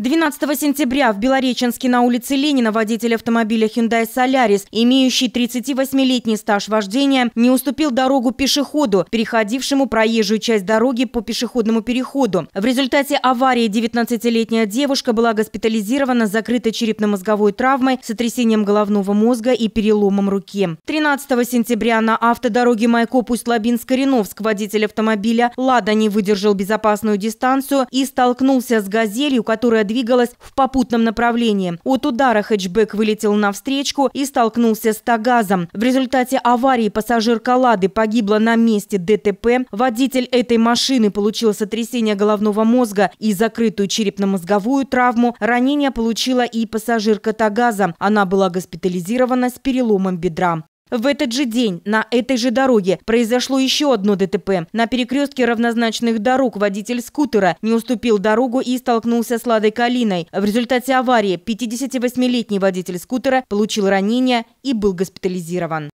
12 сентября в Белореченске на улице Ленина водитель автомобиля Hyundai Solaris, имеющий 38-летний стаж вождения, не уступил дорогу пешеходу, переходившему проезжую часть дороги по пешеходному переходу. В результате аварии 19-летняя девушка была госпитализирована с закрытой черепно-мозговой травмой, сотрясением головного мозга и переломом руки. 13 сентября на автодороге Майкопусть-Лабинск-Кореновск водитель автомобиля «Лада» не выдержал безопасную дистанцию и столкнулся с «Газелью», которая двигалась в попутном направлении. От удара хэтчбэк вылетел навстречу и столкнулся с Тагазом. В результате аварии пассажирка «Лады» погибла на месте ДТП. Водитель этой машины получил сотрясение головного мозга и закрытую черепно-мозговую травму. Ранение получила и пассажирка «Тагаза». Она была госпитализирована с переломом бедра. В этот же день на этой же дороге произошло еще одно ДТП. На перекрестке равнозначных дорог водитель скутера не уступил дорогу и столкнулся с Ладой Калиной. В результате аварии 58-летний водитель скутера получил ранение и был госпитализирован.